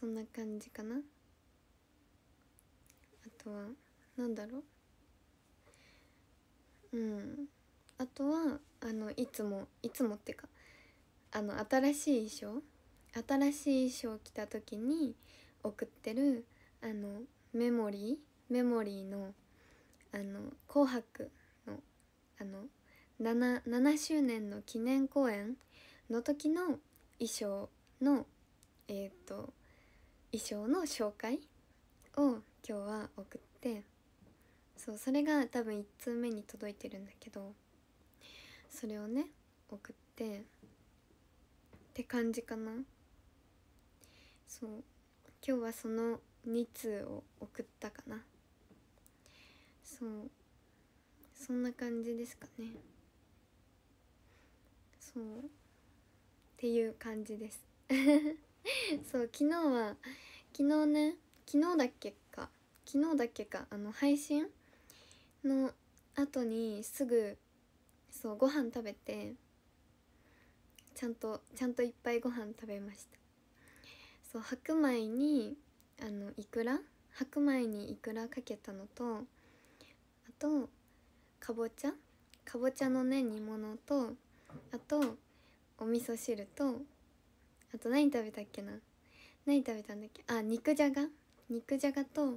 そんな感じかなあとは何だろううんあとはあのいつもいつもっていうかあの新しい衣装新しい衣装着た時に送ってるあのメモリーメモリーの「あの紅白の」あの 7, 7周年の記念公演の時の衣装のえっ、ー、と衣装の紹介を今日は送ってそうそれが多分1通目に届いてるんだけどそれをね送ってって感じかなそう今日はその2通を送ったかなそうそんな感じですかねそうっていう感じです そう昨日は昨日ね昨日だっけか昨日だっけかあの配信の後にすぐそうご飯食べてちゃんとちゃんといっぱいご飯食べましたそう白米にあのいくら白米にいくらかけたのとあとかぼちゃかぼちゃのね煮物とあとお味噌汁とあと何食べたっけな何食べたんだっけあ肉じゃが肉じゃがと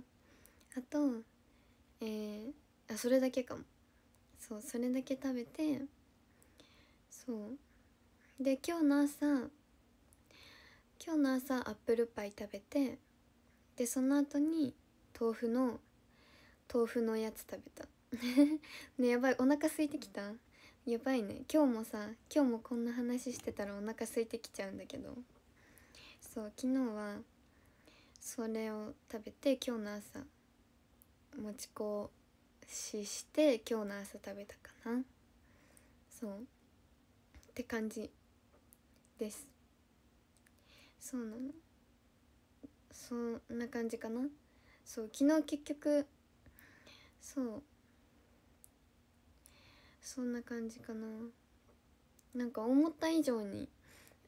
あとえー、あそれだけかもそうそれだけ食べてそうで今日の朝今日の朝アップルパイ食べてでその後に豆腐の豆腐のやつ食べた ねやばいお腹空いてきたやばいね今日もさ今日もこんな話してたらお腹空いてきちゃうんだけどそう昨日はそれを食べて今日の朝持ちこしして今日の朝食べたかなそうって感じですそうなのそんな感じかなそう昨日結局そうそんな感じかななんか思った以上に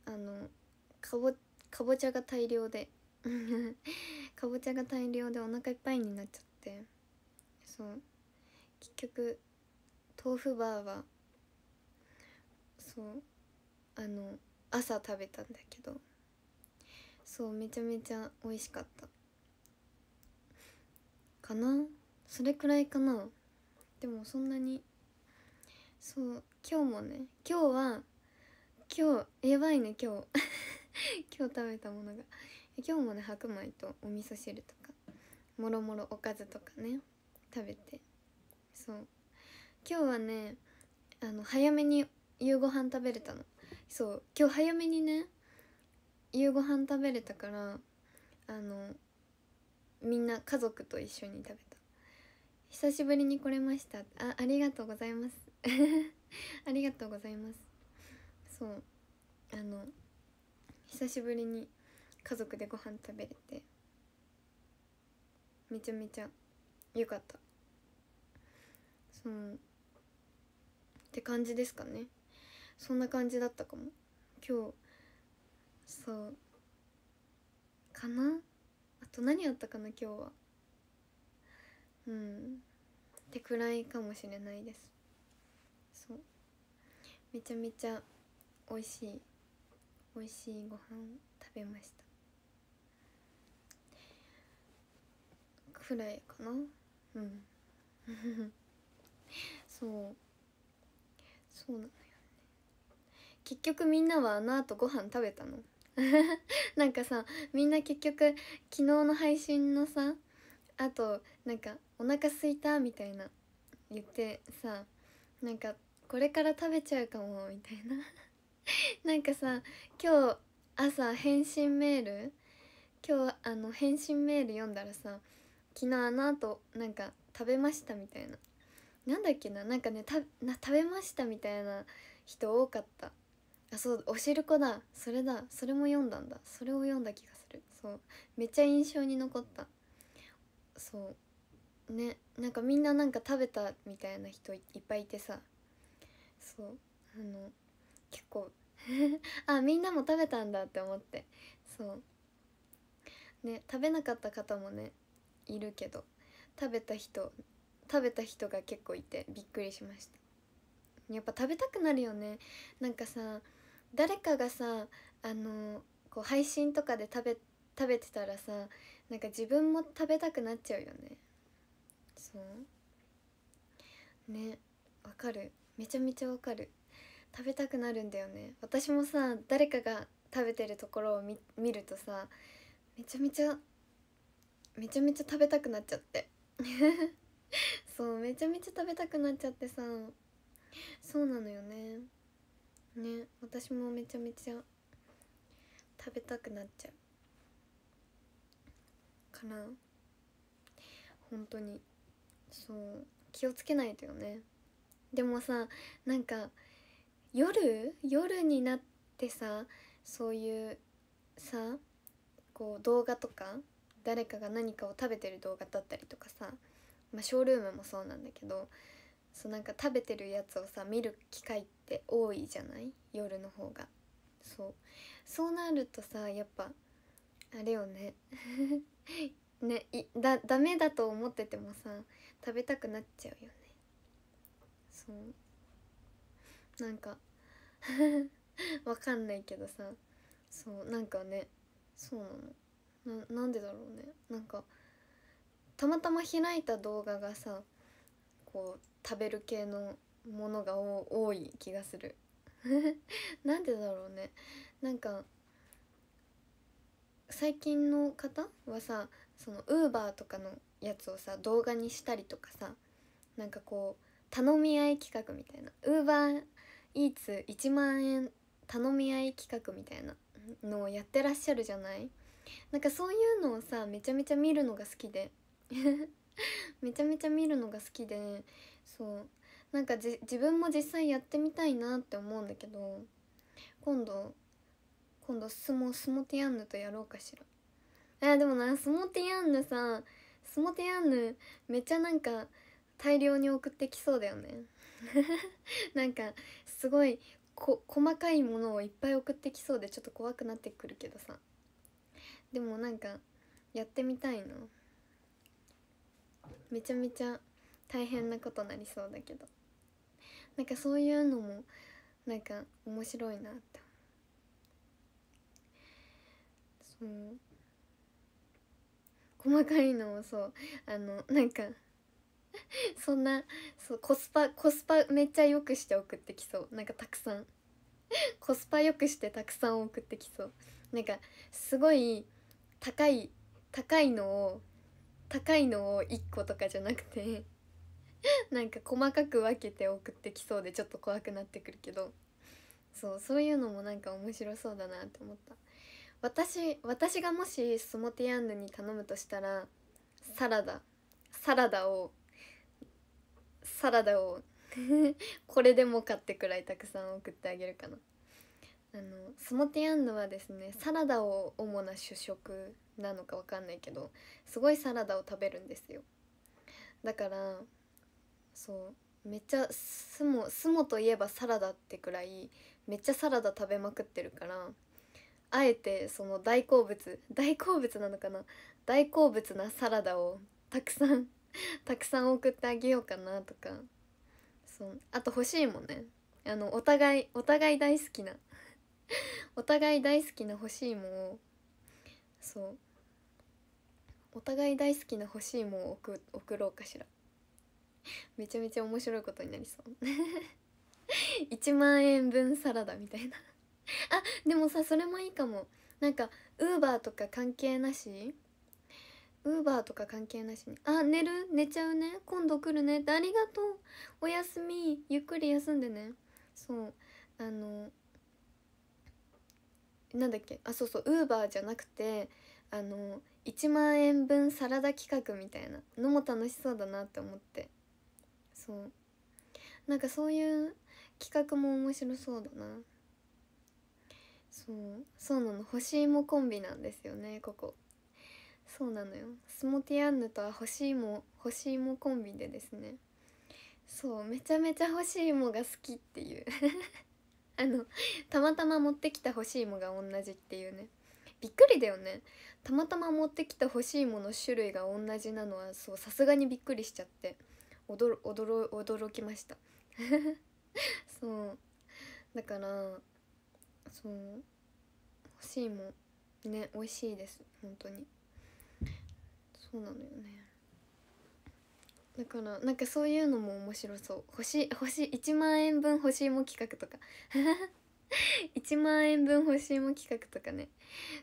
あのかぼかぼちゃが大量で かぼちゃが大量でお腹いっぱいになっちゃってそう結局豆腐バーはそうあの朝食べたんだけどそうめちゃめちゃ美味しかったかなそれくらいかなでもそんなにそう今日もね今日は今日やばいね今日 今日食べたものが今日もね白米とお味噌汁とかもろもろおかずとかね食べてそう今日はねあの早めに夕ご飯食べれたのそう今日早めにね夕ご飯食べれたからあのみんな家族と一緒に食べた久しぶりに来れましたあありがとうございます ありがとうございますそうあの久しぶりに家族でご飯食べれてめちゃめちゃよかったそうって感じですかねそんな感じだったかも今日そうかなあと何あったかな今日はうんってくらいかもしれないですめちゃめちゃ美味しい美味しいご飯食べましたくらいかなうん そうそうなのよね結局みんなはあのあとご飯食べたの なんかさみんな結局昨日の配信のさあとなんか「お腹すいた」みたいな言ってさなんかこれから食べちゃうかもみたいな なんかさ今日朝返信メール今日あの返信メール読んだらさ昨日あのあとんか食べましたみたいななんだっけななんかねたな食べましたみたいな人多かったあそうおしるこだそれだそれも読んだんだそれを読んだ気がするそうめっちゃ印象に残ったそうねなんかみんななんか食べたみたいな人いっぱいいてさそうあの結構 あみんなも食べたんだって思ってそうね食べなかった方もねいるけど食べた人食べた人が結構いてびっくりしましたやっぱ食べたくなるよねなんかさ誰かがさあのこう配信とかで食べ食べてたらさなんか自分も食べたくなっちゃうよねそうねわかるめちゃめちゃわかる食べたくなるんだよね私もさ誰かが食べてるところを見見るとさめちゃめちゃめちゃめちゃ食べたくなっちゃって そうめちゃめちゃ食べたくなっちゃってさそうなのよねね私もめちゃめちゃ食べたくなっちゃうから本当にそう気をつけないとよねでもさなんか夜夜になってさそういうさこう動画とか誰かが何かを食べてる動画だったりとかさ、まあ、ショールームもそうなんだけどそうなんか食べてるやつをさ見る機会って多いじゃない夜の方がそうそうなるとさやっぱあれよね ねいだダメだと思っててもさ食べたくなっちゃうよねそうなんか わかんないけどさそうなんかねそうなのなんでだろうねなんかたまたま開いた動画がさこう食べる系のものが多い気がする なんでだろうねなんか最近の方はさそのウーバーとかのやつをさ動画にしたりとかさなんかこう頼み合い企画みたいなウーバーイーツ1万円頼み合い企画みたいなのをやってらっしゃるじゃないなんかそういうのをさめちゃめちゃ見るのが好きで めちゃめちゃ見るのが好きでそうなんか自分も実際やってみたいなって思うんだけど今度今度スモスモテヤンヌとやろうかしらあでもなスモテヤンヌさスモテヤンヌめっちゃなんか大量に送ってきそうだよね なんかすごいこ細かいものをいっぱい送ってきそうでちょっと怖くなってくるけどさでもなんかやってみたいなめちゃめちゃ大変なことなりそうだけどなんかそういうのもなんか面白いなってそう細かいのをそうあのなんか そんなそうコスパコスパめっちゃ良くして送ってきそうなんかたくさん コスパ良くしてたくさん送ってきそうなんかすごい高い高いのを高いのを1個とかじゃなくて なんか細かく分けて送ってきそうでちょっと怖くなってくるけどそうそういうのもなんか面白そうだなって思った私私がもしスモティンヌに頼むとしたらサラダサラダをサラダを これでもかってくらいたくさん送ってあげるかなあのスモティアンドはですねサラダを主な主食なのかわかんないけどすごいサラダを食べるんですよだからそうめっちゃスモスモといえばサラダってくらいめっちゃサラダ食べまくってるからあえてその大好物大好物なのかな大好物なサラダをたくさん たくさん送ってあげようかなとかそうあと欲しいもんねあのお互いお互い大好きな お互い大好きな欲しいもんをそうお互い大好きな欲しいもんを送送ろうかしらめちゃめちゃ面白いことになりそう1 万円分サラダみたいなあでもさそれもいいかもなんかウーバーとか関係なしウーバーとか関係なしにあ寝る寝ちゃうね今度来るねってありがとうおやすみゆっくり休んでねそうあのなんだっけあそうそうウーバーじゃなくてあの1万円分サラダ企画みたいなのも楽しそうだなって思ってそうなんかそういう企画も面白そうだなそうそうなの干し芋コンビなんですよねここそうなのよスモティアンヌとは干し芋干し芋コンビでですねそうめちゃめちゃ干し芋が好きっていう あのたまたま持ってきた干し芋が同じっていうねびっくりだよねたまたま持ってきた干し芋の種類が同じなのはそうさすがにびっくりしちゃって驚驚驚きました そうだからそう干し芋ね美味しいです本当に。そうなのよねだからなんかそういうのも面白そう星星1万円分欲しいも企画とか1 万円分欲しいも企画とかね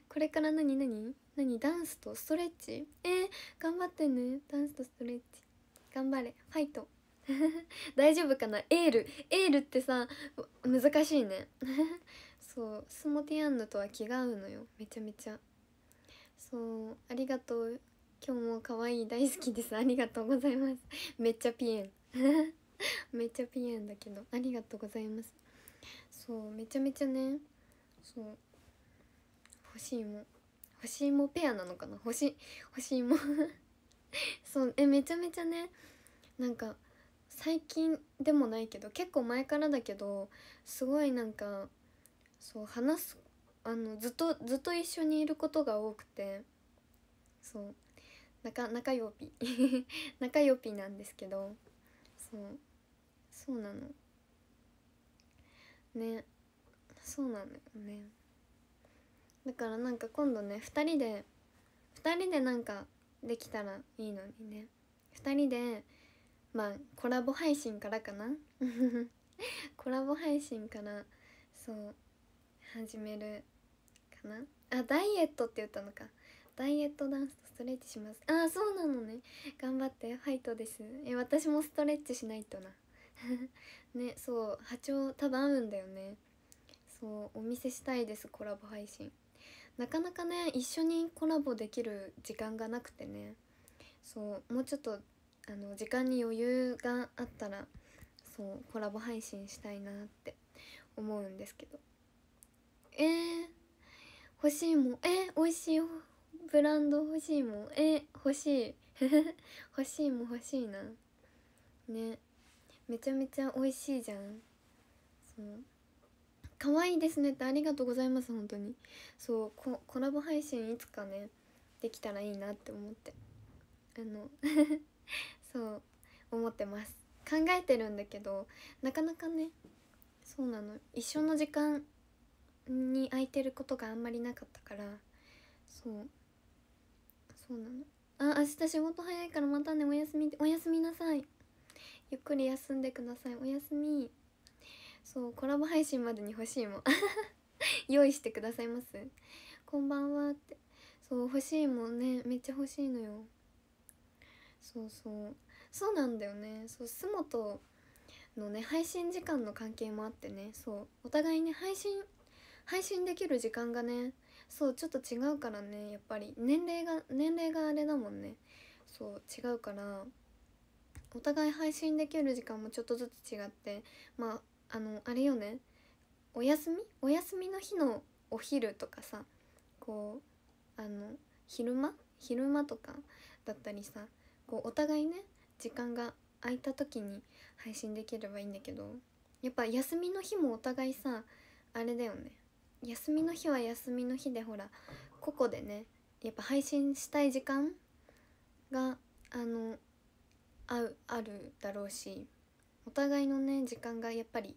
これから何何何ダンスとストレッチえー、頑張ってねダンスとストレッチ頑張れファイト 大丈夫かなエールエールってさ難しいね そうスモティアンヌとは気が合うのよめちゃめちゃそうありがとう今日も可愛い大好きですありがとうございますめっちゃピエン めっちゃピエンだけどありがとうございますそうめちゃめちゃねそう欲しいも欲しいもペアなのかな欲し欲しいも そうえめちゃめちゃねなんか最近でもないけど結構前からだけどすごいなんかそう話すあのずっとずっと一緒にいることが多くてそう中中曜日 中曜日なんですけどそうそうなのねそうなのよねだからなんか今度ね2人で2人でなんかできたらいいのにね2人でまあコラボ配信からかな コラボ配信からそう始めるかなあダイエットって言ったのかダイエットダンスとストレッチしますああそうなのね頑張ってファイトですえ私もストレッチしないとな ねそう波長多分合うんだよねそうお見せしたいですコラボ配信なかなかね一緒にコラボできる時間がなくてねそうもうちょっとあの時間に余裕があったらそうコラボ配信したいなって思うんですけどえー、欲しいもんえー、美味しいよブランド欲しいもんえ欲しい 欲しいも欲しいなねめちゃめちゃ美味しいじゃんそう可愛いですねってありがとうございます本当にそうココラボ配信いつかねできたらいいなって思ってあの そう思ってます考えてるんだけどなかなかねそうなの一緒の時間に空いてることがあんまりなかったからそうそうなのあ明日仕事早いからまたねおやすみおやすみなさいゆっくり休んでくださいおやすみそうコラボ配信までに欲しいもん 用意してくださいますこんばんはってそう欲しいもんねめっちゃ欲しいのよそうそうそうなんだよねそうスモとのね配信時間の関係もあってねそうお互いね配信配信できる時間がねそうちょっと違うからねやっぱり年齢が年齢があれだもんねそう違うからお互い配信できる時間もちょっとずつ違ってまああのあれよねお休みお休みの日のお昼とかさこうあの昼間昼間とかだったりさこうお互いね時間が空いた時に配信できればいいんだけどやっぱ休みの日もお互いさあれだよね休みの日は休みの日でほら個々でねやっぱ配信したい時間があの合うあるだろうしお互いのね時間がやっぱり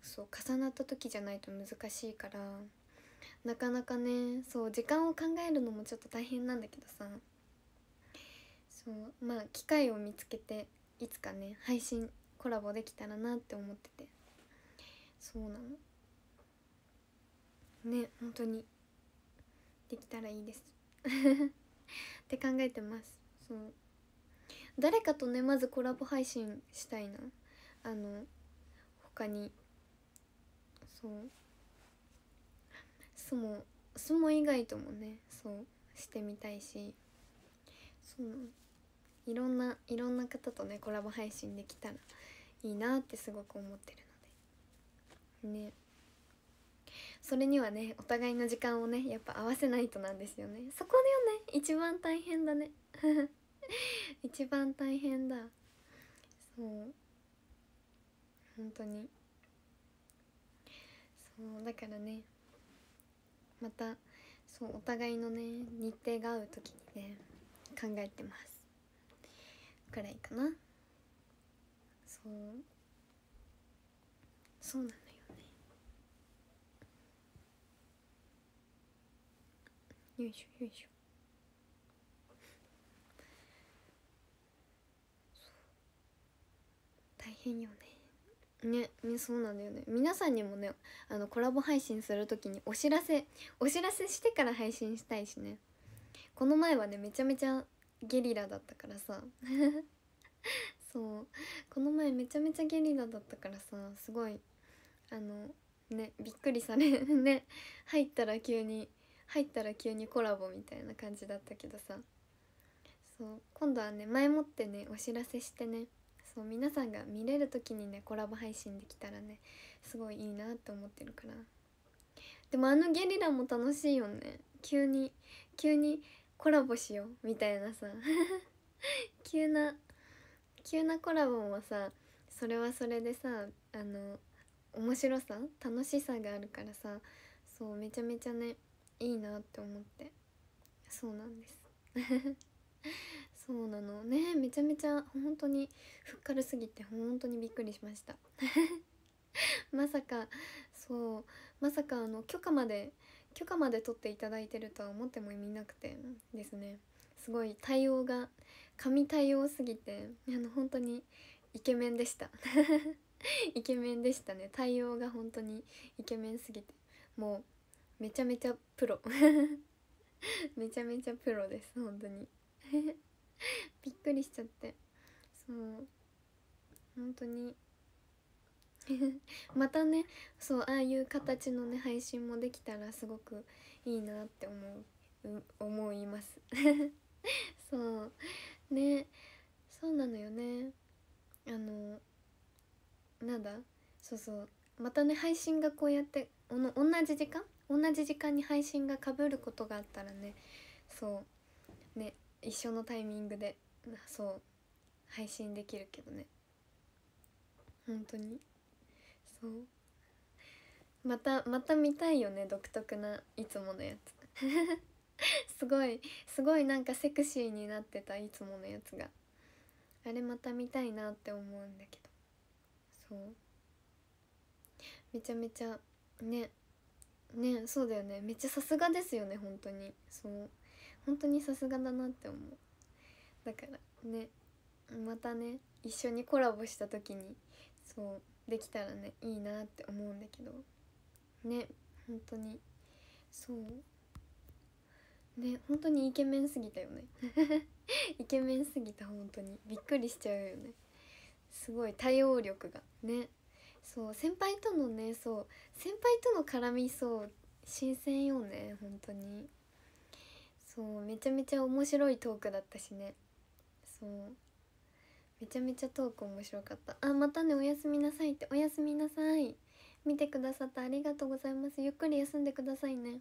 そう重なった時じゃないと難しいからなかなかねそう時間を考えるのもちょっと大変なんだけどさそうまあ機会を見つけていつかね配信コラボできたらなって思っててそうなのね本当にできたらいいです って考えてますそう誰かとねまずコラボ配信したいなあの他にそう相撲相撲以外ともねそうしてみたいしそういろんないろんな方とねコラボ配信できたらいいなってすごく思ってるのでねそれにはねお互いの時間をねやっぱ合わせないとなんですよねそこだよね一番大変だね 一番大変だそう本当にそうだからねまたそうお互いのね日程が合う時にね考えてますくらいかなそうそうなんよいしょよいしょ大変よねねねそうなんだよね皆さんにもねあのコラボ配信する時にお知らせお知らせしてから配信したいしねこの前はねめちゃめちゃゲリラだったからさ そうこの前めちゃめちゃゲリラだったからさすごいあのねびっくりされね入ったら急に入ったら急にコラボみたいな感じだったけどさそう今度はね前もってねお知らせしてねそう皆さんが見れる時にねコラボ配信できたらねすごいいいなって思ってるからでもあのゲリラも楽しいよね急に急にコラボしようみたいなさ 急な急なコラボもさそれはそれでさあの面白さ楽しさがあるからさそうめちゃめちゃねいいなって思ってそうなんです そうなのねめちゃめちゃ本当にふっかるすぎて本当にびっくりしました まさかそうまさかあの許可まで許可まで取っていただいてるとは思ってもみなくてですねすごい対応が神対応すぎてあの本当にイケメンでした イケメンでしたね対応が本当にイケメンすぎてもうめちゃめちゃプロ めちゃめちゃプロです本当に びっくりしちゃってそう本当に またねそうああいう形のね配信もできたらすごくいいなって思う思いますそうねそうなのよねあのなんだそうそうまたね配信がこうやっておの同じ時間同じ時間に配信がかぶることがあったらねそうね一緒のタイミングでそう配信できるけどね本当にそうまたまた見たいよね独特ないつものやつ すごいすごいなんかセクシーになってたいつものやつがあれまた見たいなって思うんだけどそうめちゃめちゃねねそうだよねめっちゃさすがですよね本当にそう本当にさすがだなって思うだからねまたね一緒にコラボした時にそうできたらねいいなって思うんだけどね本当にそうね本当にイケメンすぎたよね イケメンすぎた本当にびっくりしちゃうよねすごい対応力がねそう先輩とのねそう先輩との絡みそう新鮮よね本当にそうめちゃめちゃ面白いトークだったしねそうめちゃめちゃトーク面白かったあまたねおやすみなさいっておやすみなさい見てくださってありがとうございますゆっくり休んでくださいね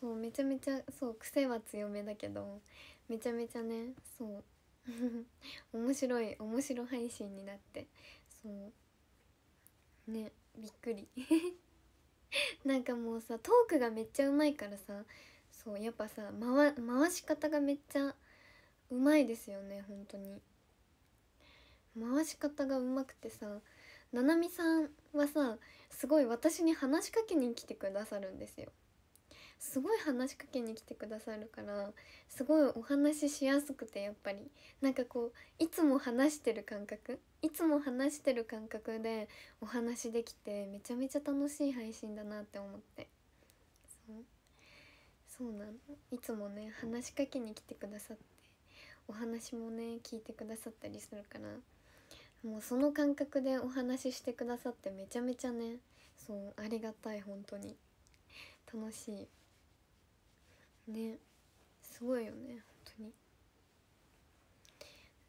そうめちゃめちゃそう癖は強めだけどめちゃめちゃねそう 面白い面白配信になってそうねびっくり なんかもうさトークがめっちゃうまいからさそうやっぱさ回回し方がめっちゃうまいですよね本当に回し方がうまくてさななみさんはさすごい私に話しかけに来てくださるんですよすごい話しかけに来てくださるからすごいお話ししやすくてやっぱりなんかこういつも話してる感覚いつも話してる感覚でお話できてめちゃめちゃ楽しい配信だなって思ってそうなのいつもね話しかけに来てくださってお話もね聞いてくださったりするからもうその感覚でお話ししてくださってめちゃめちゃねそうありがたい本当に楽しい。ねすごいよね本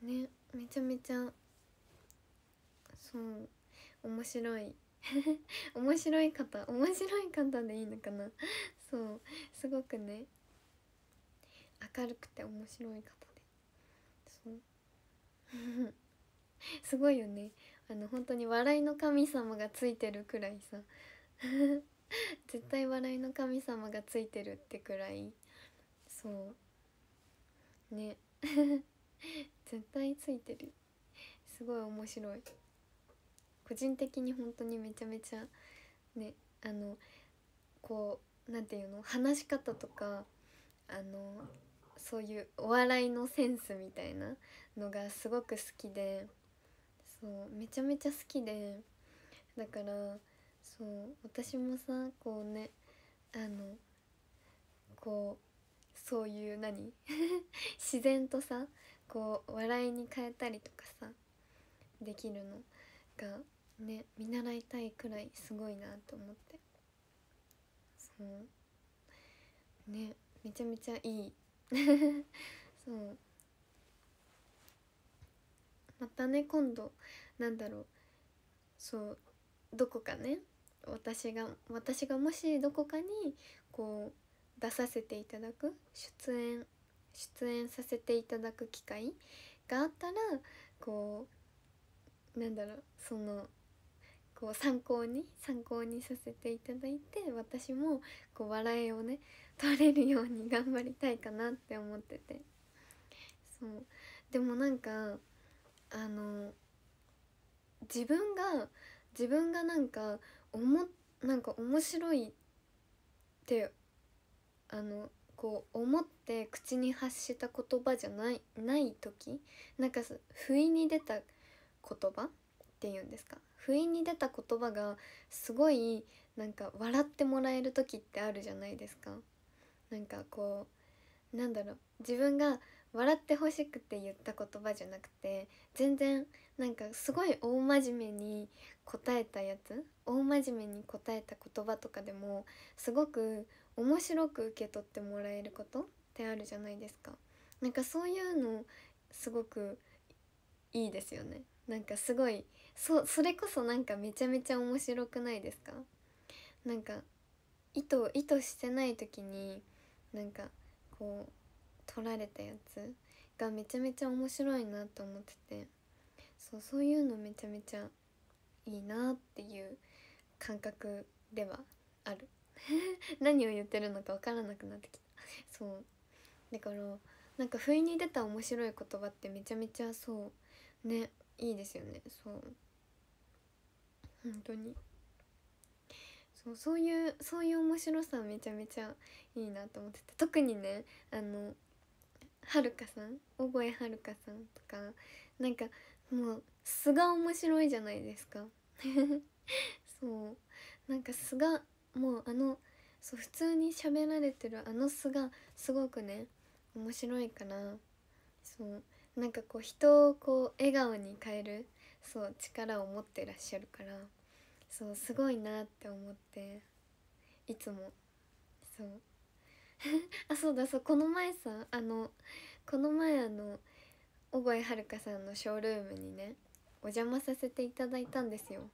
当にねめちゃめちゃそう面白い 面白い方面白い方でいいのかなそうすごくね明るくて面白い方でそう すごいよねあの本当に笑いの神様がついてるくらいさ 絶対笑いの神様がついてるってくらいそうね 絶対ついてるすごい面白い個人的に本当にめちゃめちゃねあのこう何て言うの話し方とかあのそういうお笑いのセンスみたいなのがすごく好きでそうめちゃめちゃ好きでだからそう私もさこうねあのこうそういう何 自然とさこう笑いに変えたりとかさできるのがね見習いたいくらいすごいなと思ってそうねめちゃめちゃいい そうまたね今度なんだろうそうどこかね私が私がもしどこかにこう出させていただく出演出演させていただく機会があったらこうなんだろうそのこう参考に参考にさせていただいて私もこう笑いをね取れるように頑張りたいかなって思っててそうでもなんかあの自分が自分がなんかおもなんか面白いってあのこう思って口に発した言葉じゃないない時なんか不意に出た言葉っていうんですか不意に出た言葉がすごいなんか笑ってもらえる時ってあるじゃないですか。なんかこうなんだろう自分が笑ってほしくて言った言葉じゃなくて全然なんかすごい大真面目に答えたやつ大真面目に答えた言葉とかでもすごく面白く受け取ってもらえることってあるじゃないですかなんかそういうのすごくいいですよねなんかすごいそそれこそなんかめちゃめちゃ面白くないですかなんか意図意図してない時になんかこう取られたやつがめちゃめちゃ面白いなと思っててそうそういうのめちゃめちゃいいなっていう感覚ではある。何を言ってるのか分からなくなってきたそうだからなんか不意に出た面白い言葉ってめちゃめちゃそうねいいですよねそう本当にそうそういうそういう面白さめちゃめちゃいいなと思ってて特にねあのはるかさん覚えはるかさんとかなんかもう素が面白いじゃないですか そうなんか素がもうあのそう普通に喋られてるあの素がすごくね面白いからそうなんかこう人をこう笑顔に変えるそう力を持ってらっしゃるからそうすごいなって思っていつもそう あそうだそうこの前さあのこの前あの小越遥さんのショールームにねお邪魔させていただいたんですよ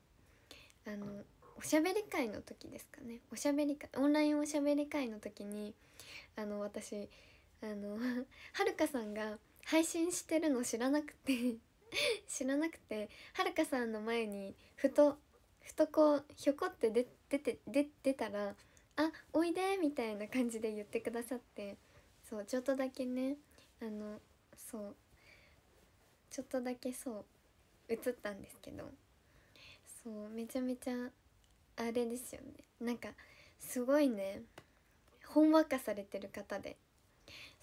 あのおしゃべり会の時ですかねおしゃべり会オンラインおしゃべり会の時にあの私あの はるかさんが配信してるの知らなくて 知らなくてはるかさんの前にふとふとこうひょこって出て出たら「あおいで」みたいな感じで言ってくださってそうちょっとだけねあのそうちょっとだけそう映ったんですけどそうめちゃめちゃあれですよねなんかすごいねほんわかされてる方で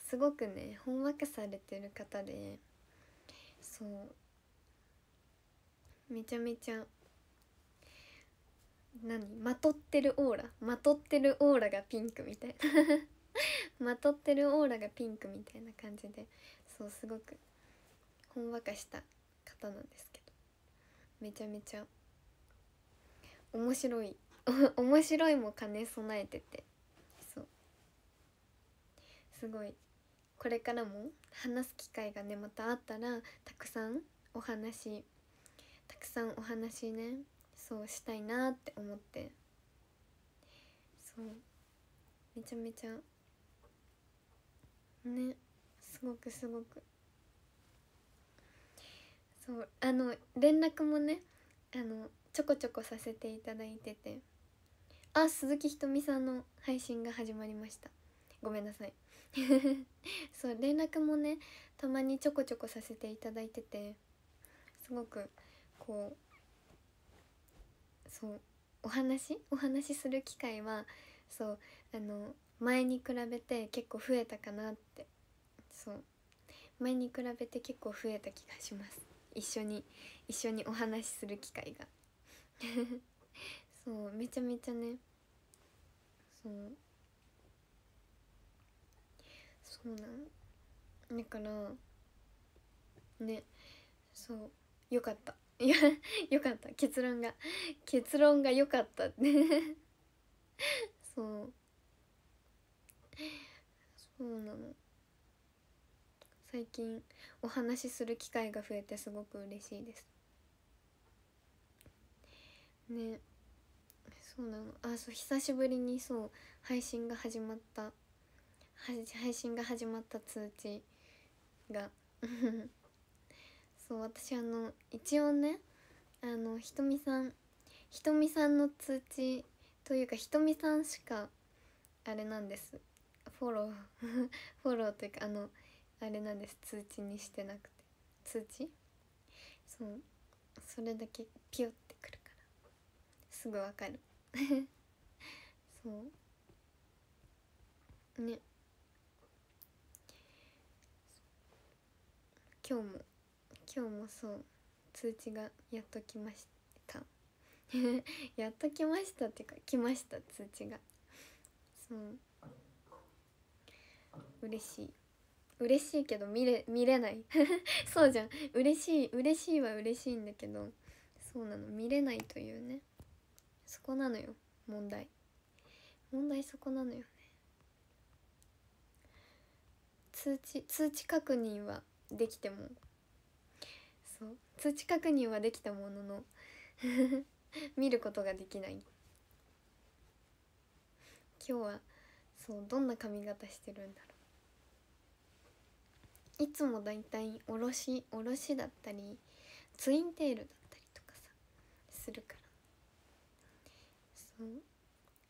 すごくねほんわかされてる方でそうめちゃめちゃ何まとってるオーラまとってるオーラがピンクみたいな まとってるオーラがピンクみたいな感じでそうすごくほんわかした方なんですけどめちゃめちゃ面白い 面白いも兼ね備えててそうすごいこれからも話す機会がねまたあったらたくさんお話たくさんお話ねそうしたいなって思ってそうめちゃめちゃねすごくすごくそうあの連絡もねあのちょこちょこさせていただいててあ鈴木ひとみさんの配信が始まりましたごめんなさい そう連絡もねたまにちょこちょこさせていただいててすごくこうそうお話お話しする機会はそうあの前に比べて結構増えたかなってそう前に比べて結構増えた気がします一緒に一緒にお話しする機会が そうめちゃめちゃねそうそうなんだからねそうよかった いやよかった結論が結論が良かったって そうそうなの最近お話しする機会が増えてすごく嬉しいですねそうなのあそう久しぶりにそう配信が始まった配信が始まった通知が そう私あの一応ねあのひとみさんひとみさんの通知というかひとみさんしかあれなんですフォロー フォローというかあのあれなんです通知にしてなくて通知そうそれだけピッすぐわかる そうね今日も今日もそう通知がやっときました やっと来ましたっていうか来ました通知がそう嬉しい嬉しいけど見れ見れない そうじゃん嬉しい嬉しいは嬉しいんだけどそうなの見れないというねそこなのよ問題問題そこなのよね通知通知確認はできてもそう通知確認はできたものの 見ることができない今日はそうどんな髪型してるんだろういつもだいたいおろしおろしだったりツインテールだったりとかさするから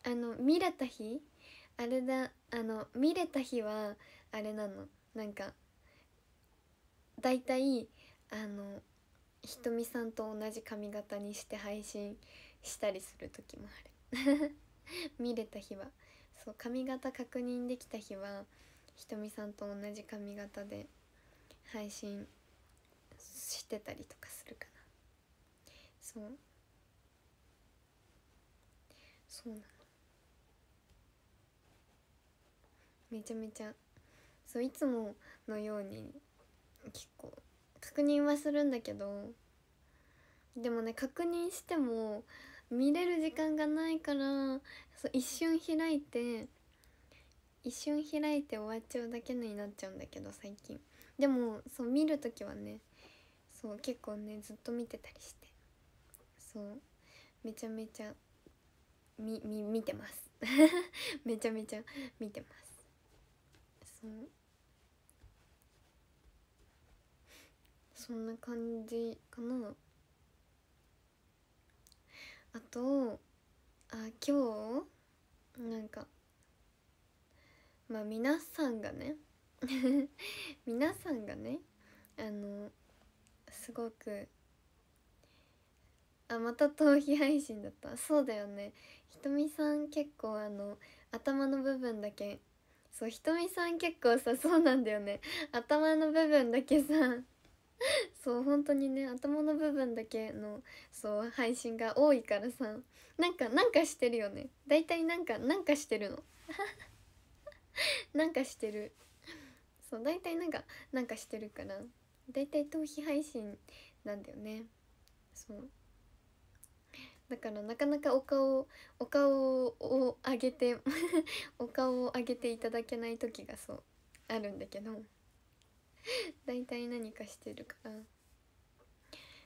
あの見れた日あれだあの見れた日はあれなのなんか大体あのひとみさんと同じ髪型にして配信したりする時もある 見れた日はそう髪型確認できた日はひとみさんと同じ髪型で配信してたりとかするかなそうそうなのめちゃめちゃそういつものように結構確認はするんだけどでもね確認しても見れる時間がないからそう一瞬開いて一瞬開いて終わっちゃうだけになっちゃうんだけど最近でもそう見る時はねそう結構ねずっと見てたりしてそうめちゃめちゃみみ見てます めちゃめちゃ見てますそそんな感じかなあとあ今日なんかまあ皆さんがね 皆さんがねあのすごくあまた逃避配信だったそうだよねひとみさん結構あの頭の部分だけそうひとみさん結構さそうなんだよね頭の部分だけさそう本当にね頭の部分だけのそう配信が多いからさなんかなんかしてるよね大体なんかなんかしてるの なんかしてるそう大体なんかなんかしてるから大体逃避配信なんだよねそうだからなかなかお顔お顔を上げて お顔を上げていただけない時がそうあるんだけど大体何かしてるから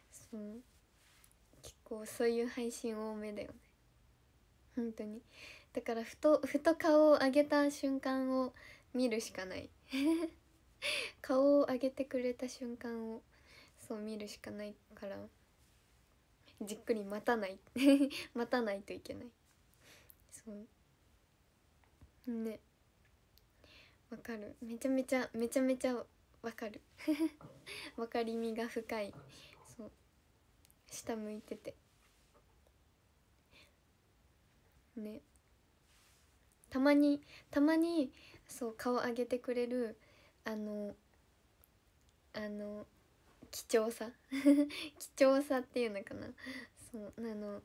そう結構そういう配信多めだよね本当にだからふとふと顔を上げた瞬間を見るしかない 顔を上げてくれた瞬間をそう見るしかないから。じっくり待たない 待たないといけないそうねわかるめちゃめちゃめちゃめちゃわかる分 かりみが深いそう下向いててねたまにたまにそう顔上げてくれるあのあの貴重さ 貴重さっていうのかなそうあの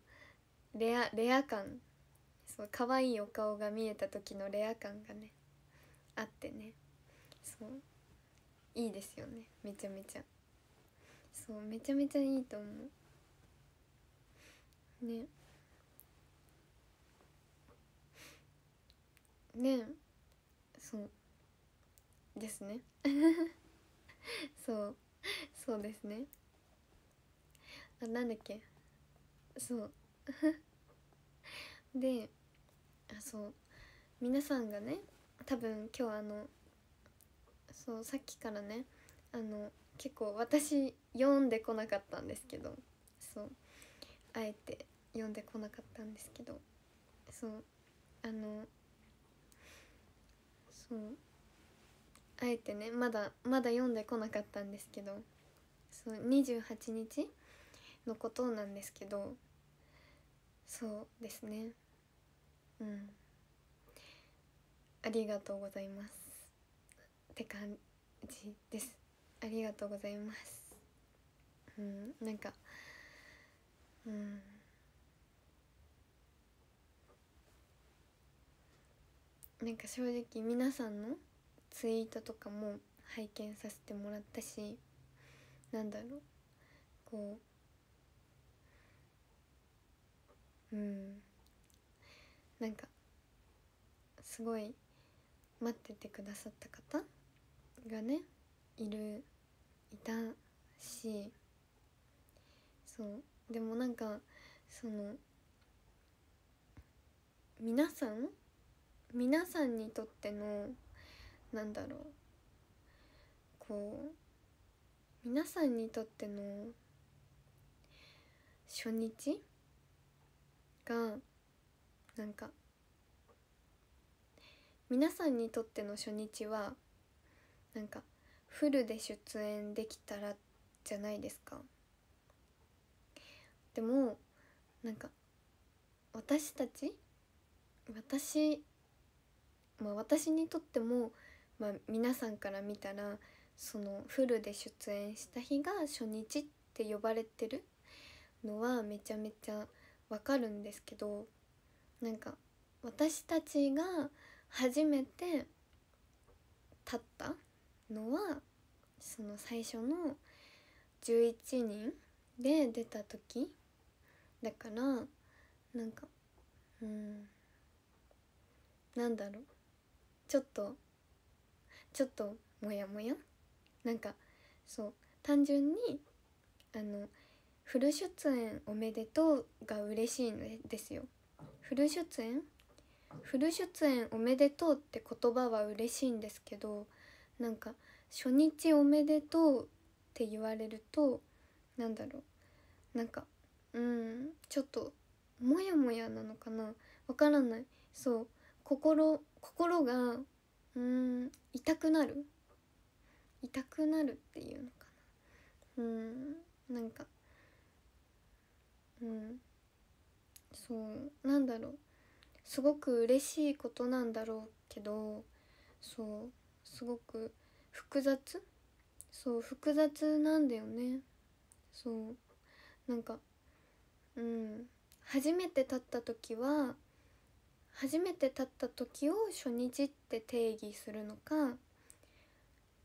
レアレア感そう可愛いお顔が見えた時のレア感がねあってねそういいですよねめちゃめちゃそうめちゃめちゃいいと思うねねそうですね そう そうですねあなんだっけそう であそう皆さんがね多分今日あのそうさっきからねあの結構私読んでこなかったんですけどそうあえて読んでこなかったんですけどそうあのそうあえてねまだまだ読んでこなかったんですけどそう28日のことなんですけどそうですねうんありがとうございますって感じですありがとうございますうんなんかうんなんか正直皆さんのツイートとかも拝見させてもらったしなんだろうこううんなんかすごい待っててくださった方がねいるいたしそうでもなんかその皆さん皆さんにとってのなんだろうこう皆さんにとっての初日がなんか皆さんにとっての初日はなんかフルで出演できたらじゃないですかでもなんか私たち私まあ私にとってもまあ、皆さんから見たらそのフルで出演した日が初日って呼ばれてるのはめちゃめちゃわかるんですけどなんか私たちが初めて立ったのはその最初の11人で出た時だからなんかうんなんだろうちょっとちょっとモヤモヤなんかそう単純にあのフル出演おめでとうが嬉しいんですよフル出演フル出演おめでとうって言葉は嬉しいんですけどなんか初日おめでとうって言われるとなんだろうなんかうんちょっとモヤモヤなのかなわからないそう心心がうん痛くなる痛くなるっていうのかなうんなんかうんそうなんだろうすごく嬉しいことなんだろうけどそうすごく複雑そう複雑なんだよねそうなんかうん初めて立った時は初めて立った時を初日って定義するのか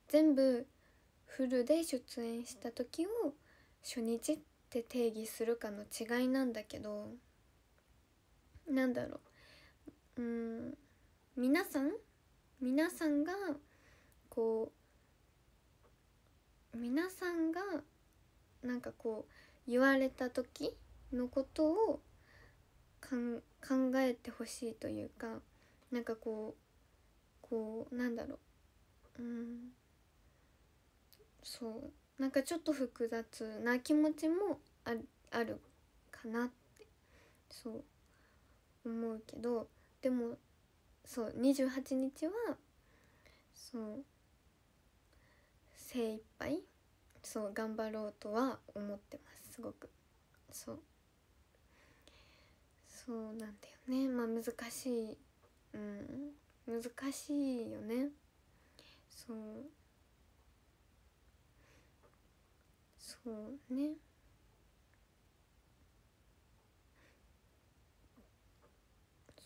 全部フルで出演した時を初日って定義するかの違いなんだけどなんだろううん皆さん皆さんがこう皆さんがなんかこう言われた時のことをかん考えてほしいというかなんかこうこうなんだろううんそうなんかちょっと複雑な気持ちもああるかなってそう思うけどでもそう28日はそう精一杯そう頑張ろうとは思ってますすごくそう。そうなんだよねまあ難しいうん難しいよねそうそうね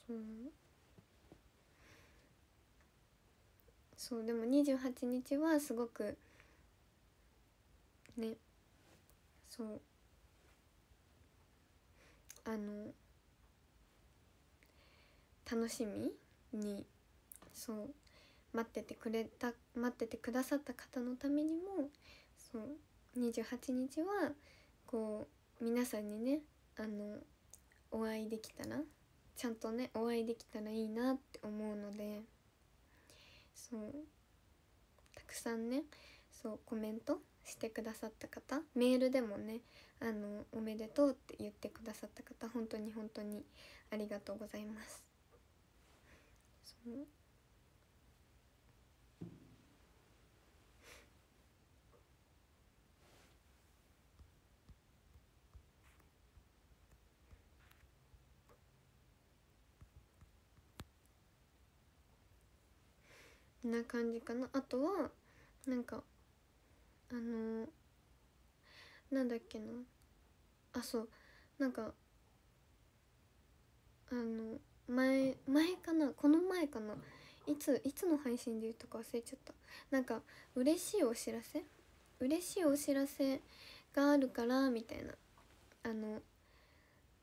そうそうでも28日はすごくねそうあの楽しみにそう待っててくれた待っててくださった方のためにもそう28日はこう皆さんにねあのお会いできたらちゃんとねお会いできたらいいなって思うのでそうたくさんねそうコメントしてくださった方メールでもねあのおめでとうって言ってくださった方本当に本当にありがとうございますんな感じかなあとはなんかあのー、なんだっけなあそうなんかあの前前かなこの前かないついつの配信で言うとか忘れちゃったなんか嬉しいお知らせ嬉しいお知らせがあるからみたいなあの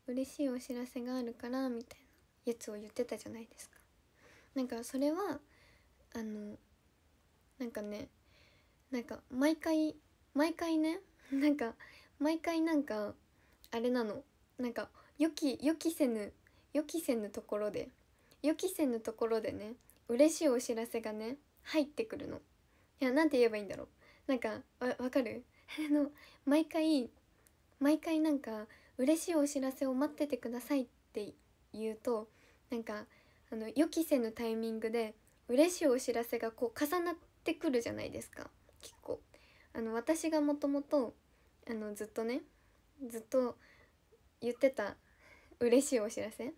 嬉しいお知らせがあるからみたいなやつを言ってたじゃないですかなんかそれはあのなんかねなんか毎回毎回ねなんか毎回なんかあれなのなんか予期予期せぬ予期せぬところで予期せぬところでね嬉しいお知らせがね入ってくるのいやなんて言えばいいんだろうなんかわわかる あの毎回毎回なんか嬉しいお知らせを待っててくださいって言うとなんかあの予期せぬタイミングで嬉しいお知らせがこう重なってくるじゃないですか結構あの私がもともとあのずっとねずっと言ってた嬉しいお知らせ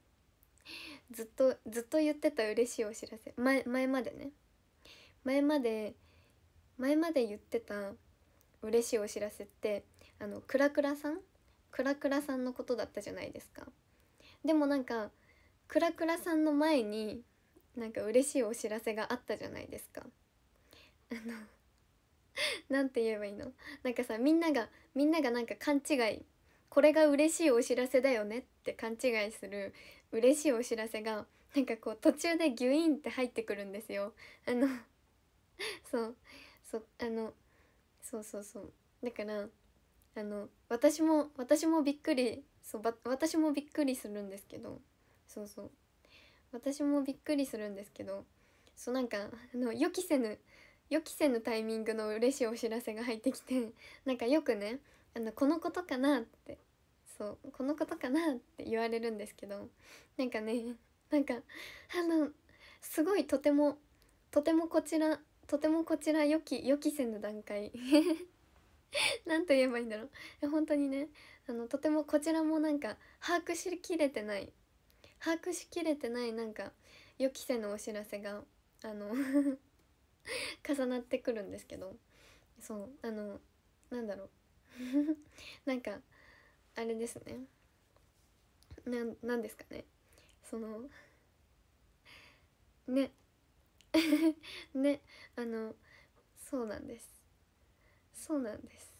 ずっとずっと言ってた嬉しいお知らせ前前までね前まで前まで言ってた嬉しいお知らせってあのクラクラさんクラクラさんのことだったじゃないですかでもなんかクラクラさんの前になんか嬉しいお知らせがあったじゃないですかあの何 て言えばいいのなんかさみんながみんながなんか勘違いこれが嬉しいお知らせだよねって勘違いする嬉しいお知らせがなんかこう途中でギュインって入ってくるんですよあの そうそうあのそうそうそうだからあの私も私もびっくりそう私もびっくりするんですけどそうそう私もびっくりするんですけどそうなんかあの予期せぬ予期せぬタイミングの嬉しいお知らせが入ってきてなんかよくねあのこのことかなってそうこのことかなって言われるんですけどなんかねなんかあのすごいとてもとてもこちらとてもこちら予期予期せぬ段階何 と言えばいいんだろう本当にねあのとてもこちらもなんか把握しきれてない把握しきれてないなんか予期せぬお知らせがあの 重なってくるんですけどそうあのなんだろう なんかあれですねななんですかねそのね ねあのそうなんですそうなんです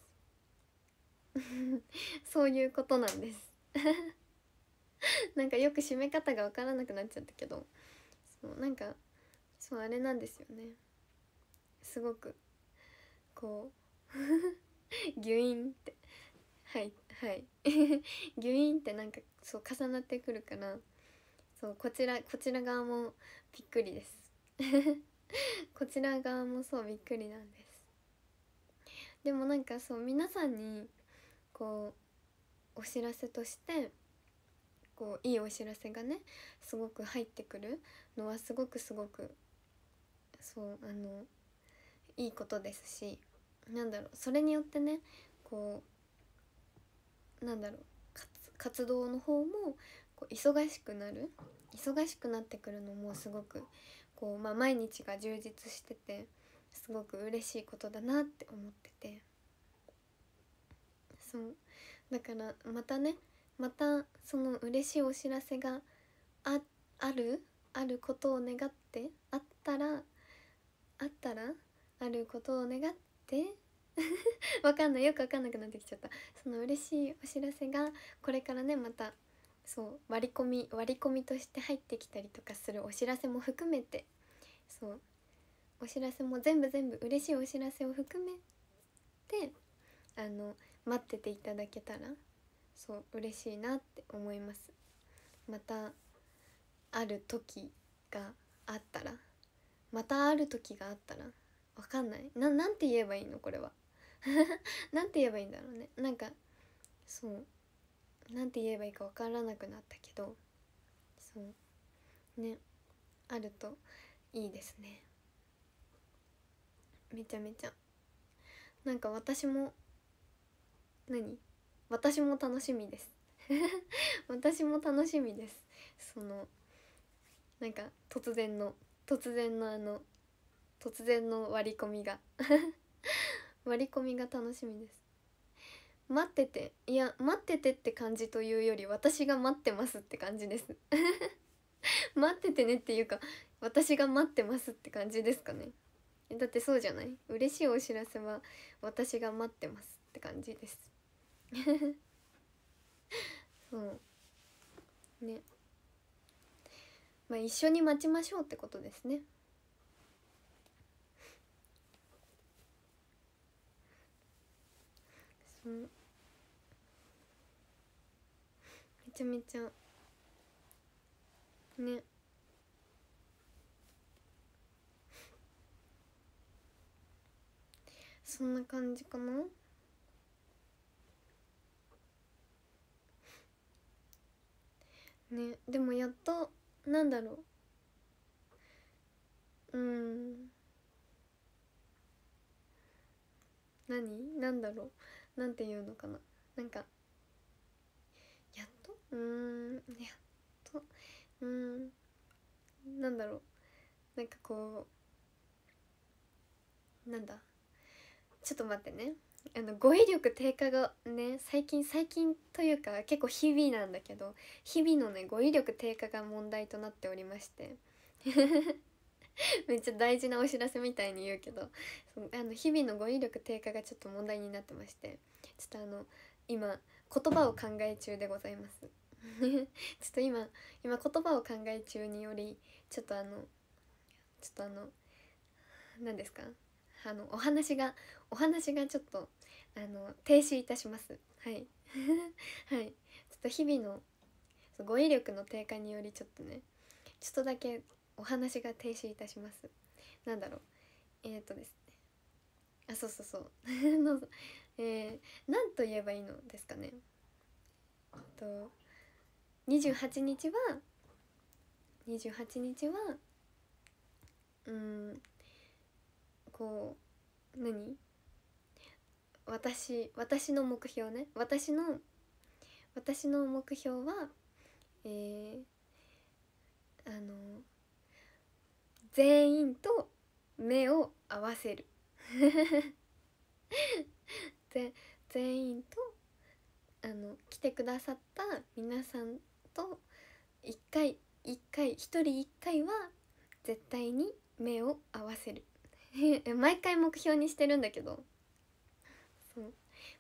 そういうことなんです なんかよく締め方が分からなくなっちゃったけどそうなんかそうあれなんですよねすごくこうギュインってはいはい ギュイーンってなんかそう重なってくるからそうこちらこちら側もびっくりです こちら側もそうびっくりなんですでもなんかそう皆さんにこうお知らせとしてこういいお知らせがねすごく入ってくるのはすごくすごくそうあのいいことですしなんだろうそれによってねこうなんだろう活動の方もこう忙しくなる忙しくなってくるのもすごくこう、まあ、毎日が充実しててすごく嬉しいことだなって思っててそうだからまたねまたその嬉しいお知らせがああるあることを願ってあったらあったらあることを願って わかんないよくわかんなくなってきちゃったその嬉しいお知らせがこれからねまたそう割り込み割り込みとして入ってきたりとかするお知らせも含めてそうお知らせも全部全部嬉しいお知らせを含めてあの待ってていただけたらそう嬉しいなって思いますまたある時があったらまたある時があったらわかんないなて言えばいいのこれは何 て言えばいいんだろうねなんかそう何て言えばいいか分からなくなったけどそうねあるといいですねめちゃめちゃなんか私も何私も楽しみです 私も楽しみですそのなんか突然の突然のあの突然の割り込みが割り込みが楽しみです待ってていや待っててって感じというより私が待ってますって感じです 待っててねっていうか私が待ってますって感じですかねだってそうじゃない嬉しいお知らせは私が待ってますって感じです そうねまあ一緒に待ちましょうってことですねうんめちゃめちゃねそんな感じかなねでもやっとなんだろううん何なんだろう何ていうのかななんかやっとうーんやっとうーんなんだろうなんかこうなんだちょっと待ってねあの語彙力低下がね最近最近というか結構日々なんだけど日々のね語彙力低下が問題となっておりまして めっちゃ大事なお知らせみたいに言うけどあの日々の語彙力低下がちょっと問題になってましてちょっとあの今言葉を考え中でございます ちょっと今今言葉を考え中によりちょっとあのちょっとあの何ですかあのお話がお話がちょっとあの停止いたしますはい はいちょっと日々の語彙力の低下によりちょっとねちょっとだけお話が停止いたしますなんだろうえっ、とですねあそうそうそう えー、なんと言えばいいのですかねと28日は28日はうんこう何私私の目標ね私の私の目標はえー全員と目を合わせる 全員とあの来てくださった皆さんと一回一回一人一回は絶対に目を合わせる 毎回目標にしてるんだけどそう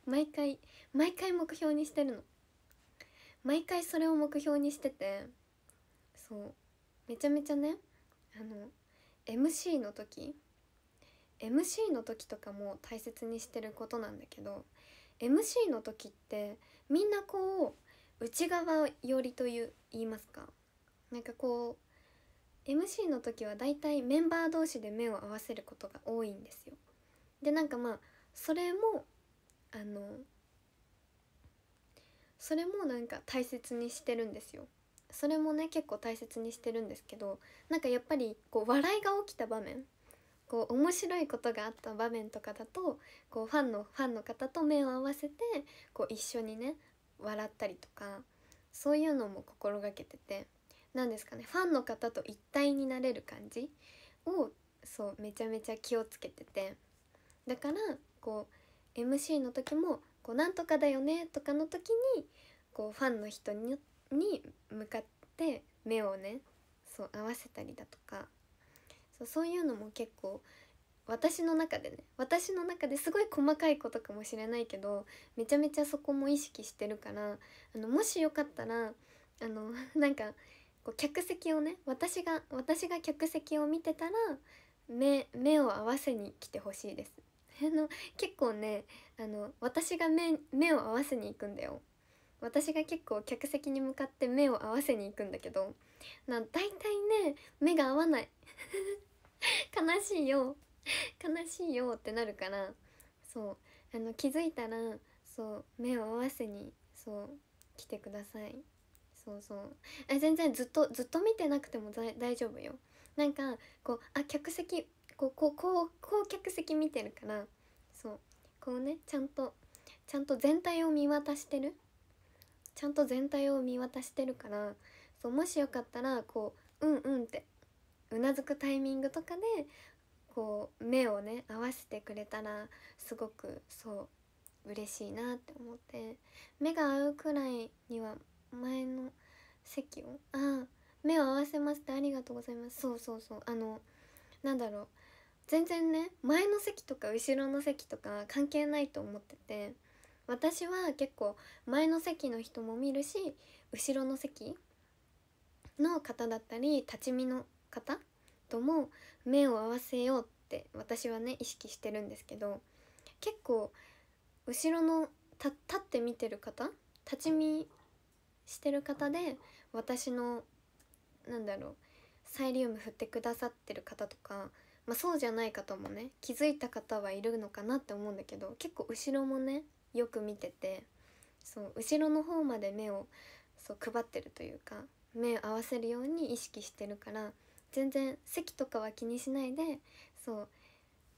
毎回毎回目標にしてるの毎回それを目標にしててそうめちゃめちゃねあの MC の時 MC の時とかも大切にしてることなんだけど MC の時ってみんなこう内側寄りという言いますかなんかこう MC の時はだいたいメンバー同士で目を合わせることが多いんですよ。でなんかまあそれもあのそれもなんか大切にしてるんですよ。それもね結構大切にしてるんですけどなんかやっぱりこう笑いが起きた場面こう面白いことがあった場面とかだとこうファンのファンの方と目を合わせてこう一緒にね笑ったりとかそういうのも心がけてて何ですかねファンの方と一体になれる感じをそうめちゃめちゃ気をつけててだからこう MC の時もこう「なんとかだよね」とかの時にこうファンの人によってに向かって目をねそう合わせたりだとかそうそういうのも結構私の中でね私の中ですごい細かいことかもしれないけどめちゃめちゃそこも意識してるからあのもしよかったらあの なんかこう客席をね私が私が客席を見てたら目目を合わせに来てほしいです。あの結構ねあの私が目目を合わせに行くんだよ私が結構客席に向かって目を合わせに行くんだけどな大体ね目が合わない 悲しいよ悲しいよってなるからそうあの気づいたらそう目を合わせにそう来てくださいそうそうえ全然ずっとずっと見てなくても大丈夫よなんかこうあ客席こうこうこうこう客席見てるからそうこうねちゃんとちゃんと全体を見渡してるちゃんと全体を見渡してるからそうもしよかったらこう「うんうん」ってうなずくタイミングとかでこう目をね合わせてくれたらすごくそう嬉しいなって思って目が合うくらいには前の席をああ目を合わせましてありがとうございますそうそうそうあのなんだろう全然ね前の席とか後ろの席とか関係ないと思ってて私は結構前の席の人も見るし後ろの席の方だったり立ち見の方とも目を合わせようって私はね意識してるんですけど結構後ろの立って見てる方立ち見してる方で私のなんだろうサイリウム振ってくださってる方とか、まあ、そうじゃない方もね気づいた方はいるのかなって思うんだけど結構後ろもねよく見ててそう後ろの方まで目をそう配ってるというか目を合わせるように意識してるから全然席とかは気にしないでそう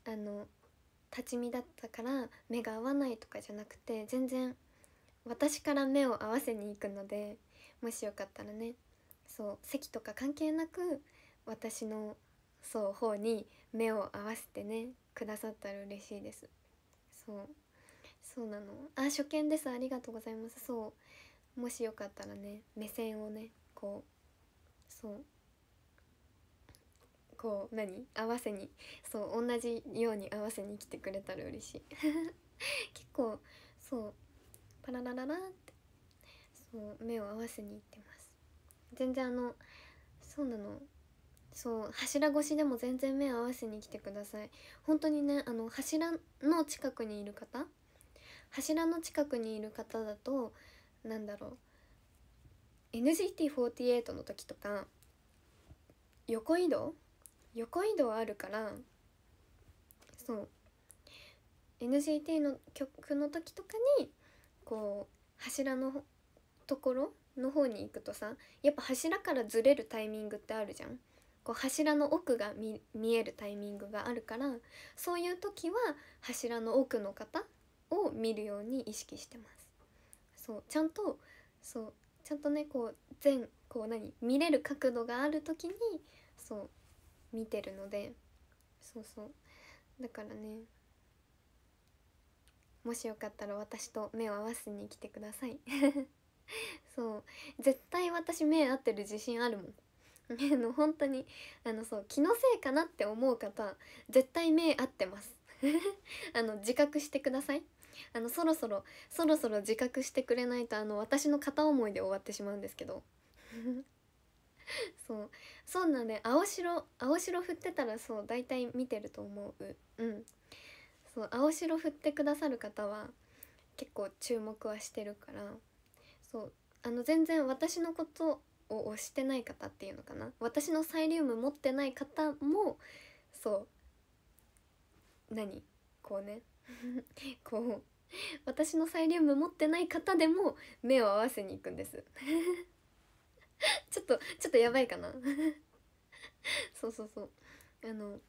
あの立ち見だったから目が合わないとかじゃなくて全然私から目を合わせに行くのでもしよかったらねそう席とか関係なく私のそう方に目を合わせてねくださったら嬉しいです。そうそうなのあ初見ですありがとうございますそうもしよかったらね目線をねこうそうこう何合わせにそう同じように合わせに来てくれたら嬉しい 結構そうパララララってそう目を合わせに行ってます全然あのそうなのそう柱越しでも全然目合わせに来てください本当にねあの柱の近くにいる方柱の近くにいる方だとなんだろう NGT48 の時とか横移動横移動あるからそう n g t の曲の時とかにこう柱のところの方に行くとさやっぱ柱からずれるタイミングってあるじゃん。こう柱の奥が見えるタイミングがあるからそういう時は柱の奥の方を見るように意識してます。そうちゃんとそうちゃんとねこう全こう何見れる角度がある時にそう見てるのでそうそうだからねもしよかったら私と目を合わせに来てください そう絶対私目合ってる自信あるもん の本当にあのそう気のせいかなって思う方絶対目合ってます あの自覚してくださいあのそろそろそろそろ自覚してくれないとあの私の片思いで終わってしまうんですけど そうそんなね青白青白振ってたらそう大体見てると思ううんそう青白振ってくださる方は結構注目はしてるからそうあの全然私のことを推してない方っていうのかな私のサイリウム持ってない方もそう何こうね こう 私のサイリウム持ってない方でも目を合わせに行くんです ちょっとちょっとやばいかな そうそうそうあの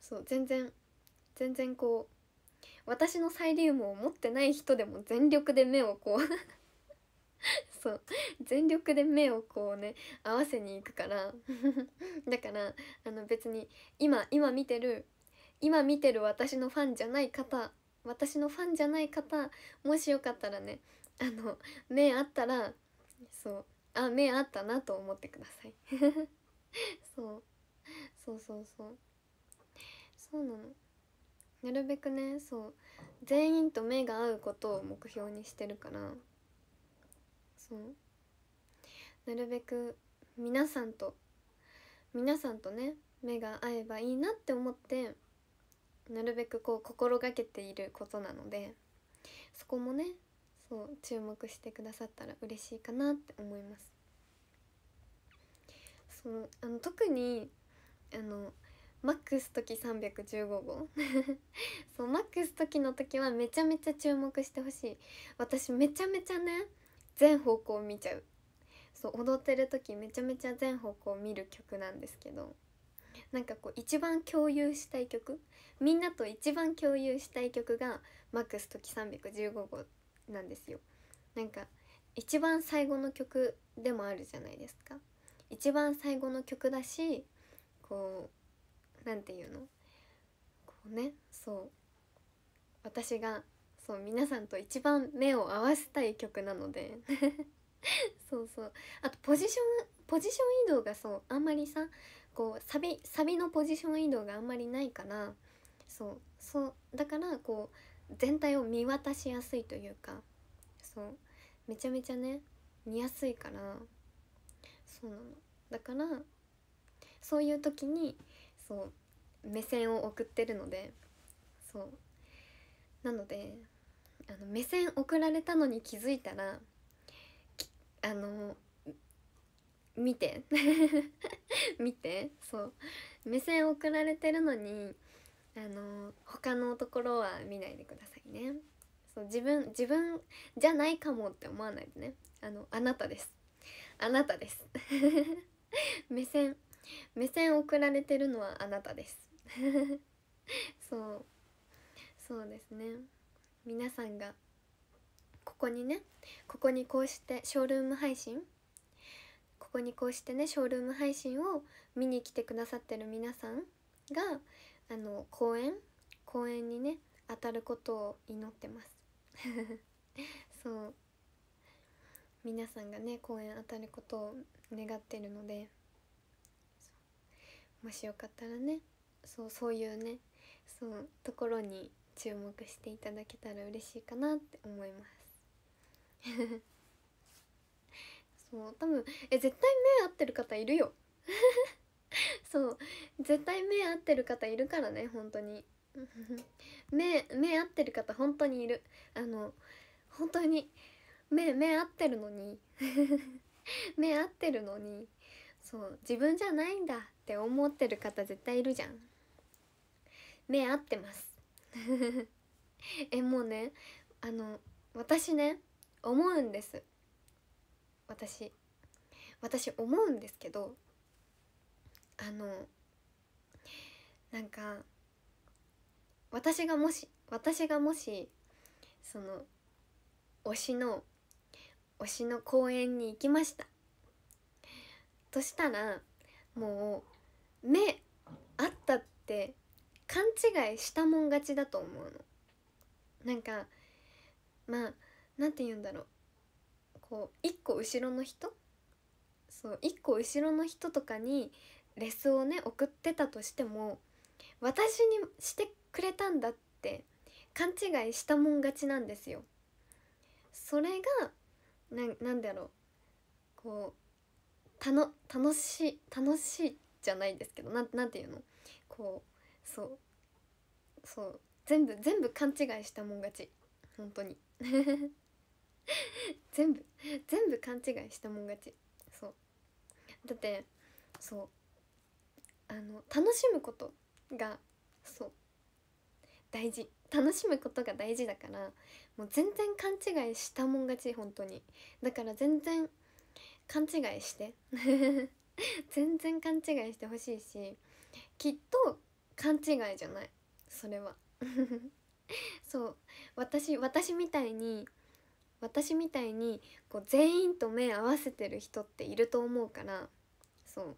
そう全然全然こう私のサイリウムを持ってない人でも全力で目をこうそう全力で目をこうね合わせにいくからだからあの別に今今見てる今見てる私のファンじゃない方私のファンじゃない方もしよかったらねあの目あったらそうあ目あったなと思ってください そうそうそうそうそうなのなるべくねそう全員と目が合うことを目標にしてるからそうなるべく皆さんと皆さんとね目が合えばいいなって思ってなるべくこう心がけていることなのでそこもねそう注目してくださったら嬉しいかなって思います。そうあの特にあのマックス時315号 そうマックス時の時はめちゃめちゃ注目してほしい私めちゃめちゃね全方向見ちゃうそう踊ってる時めちゃめちゃ全方向見る曲なんですけどなんかこう一番共有したい曲みんなと一番共有したい曲がマックス時315号なんですよなんか一番最後の曲でもあるじゃないですか一番最後の曲だしこう何て言うのこうねそう私がそう皆さんと一番目を合わせたい曲なので そうそうあとポジションポジション移動がそうあんまりさこうサビサビのポジション移動があんまりないからそうそうだからこう全体を見渡しやすいというかそうめちゃめちゃね見やすいからそうなのだからそういう時にそう目線を送ってるのでそうなのであの目線送られたのに気づいたらあの見て 見てそう目線送られてるのにあの他のところは見ないでくださいねそう自分自分じゃないかもって思わないでねあのあなたですあなたです 目線目線送られてるのはあなたです そうそうですね皆さんがここにねここにこうしてショールーム配信ここにこうしてねショールーム配信を見に来てくださってる皆さんがあの公演公演にね当たることを祈ってます そう皆さんがね公演当たることを願ってるのでもしよかったらねそうそういうねそうところに注目していただけたら嬉しいかなって思います そう多分え絶対目合ってる方いるよ そう絶対目合ってる方いるからね本当に 目目合ってる方本当にいるあの本当に目目合ってるのに 目合ってるのにそう自分じゃないんだって思ってる方絶対いるじゃん目合ってますえもうねあの私ね思うんです私私思うんですけどあのなんか私がもし私がもしその推しの推しの公園に行きましたとしたらもう目あったって勘違いしたもん勝ちだと思うのなんかまあ何て言うんだろうこう一個後ろの人そう一個後ろの人とかにレスをね送ってたとしても私にしてくれたんだって勘違いしたもん勝ちなんですよ。それが何だろうこうたの楽しい楽しいじゃないですけどななんていうのこうそうそう全部全部勘違いしたもん勝ち本当に 全部全部勘違いしたもん勝ちそうだってそうあの楽しむことがそう大事楽しむことが大事だからもう全然勘違いしたもん勝ち本当にだから全然勘違いして 全然勘違いしてほしいしきっと勘違いじゃないそれは そう私私みたいに私みたいにこう全員と目合わせてる人っていると思うからそう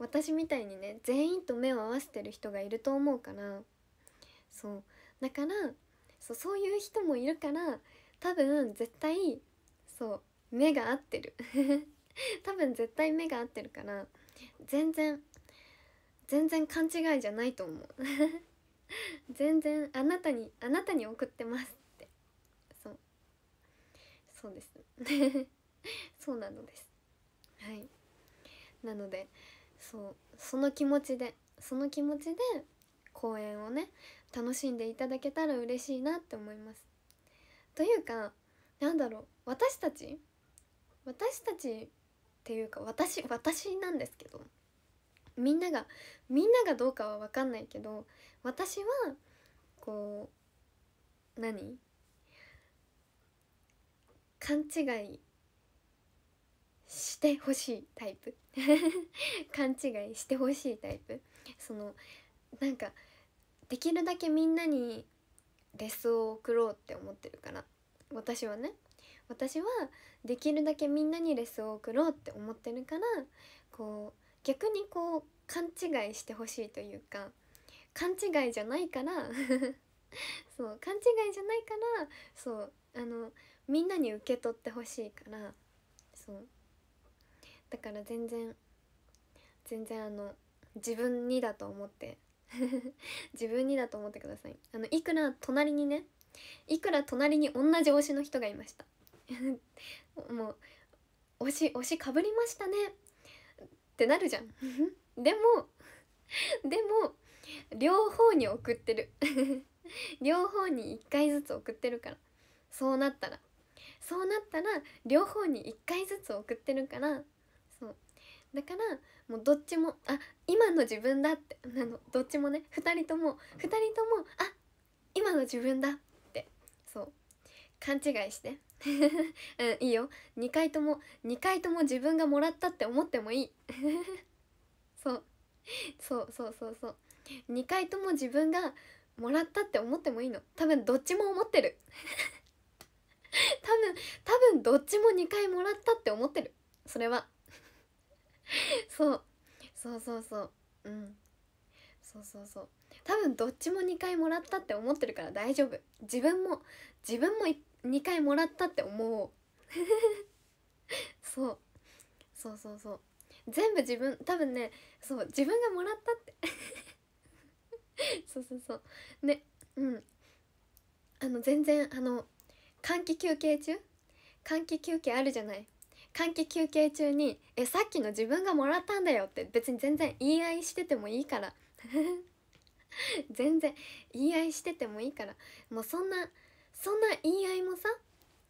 私みたいにね全員と目を合わせてる人がいると思うからそうだからそうそういう人もいるから多分絶対そう目が合ってる 多分絶対目が合ってるから全然全然勘違いじゃないと思う 全然あなたにあなたに送ってますそうです そうなのですはいなのでそうその気持ちでその気持ちで公演をね楽しんでいただけたら嬉しいなって思いますというかなんだろう私たち私たちっていうか私私なんですけどみんながみんながどうかは分かんないけど私はこう何勘違いしてほしいタイプ 勘違いしてほしいタイプそのなんかできるだけみんなにレスを送ろうって思ってるから私はね私はできるだけみんなにレスを送ろうって思ってるからこう逆にこう勘違いしてほしいというか勘違いじゃないから そう勘違いじゃないからそうあのみんなに受け取ってほしいからそうだから全然全然あの自分にだと思って 自分にだと思ってくださいあのいくら隣にねいくら隣に同じ推しの人がいました もう推し推しかぶりましたねってなるじゃん でもでも両方に送ってる両方に1回ずつ送ってるからそうなったらそうなったら両方に1回ずつ送ってるからそうだからもうどっちもあ今の自分だってなのどっちもね2人とも2人ともあ今の自分だってそう勘違いして うんいいよ2回とも2回とも自分がもらったって思ってもいい そうそうそうそうそう2回とも自分がもらったって思ってもいいの多分どっちも思ってる 多分多分どっちも2回もらったって思ってるそれは そうそうそうそううんそうそうそう多分どっちも2回もらったって思ってるから大丈夫自分も自分も2回もらったって思おう そうそうそうそう全部自分多分ねそう自分がもらったってそうそうそうねうんあの全然あの換気休憩中換気休憩あるじゃない換気休憩中に「えさっきの自分がもらったんだよ」って別に全然言い合いしててもいいから 全然言い合いしててもいいからもうそんなそんな言い合いもさ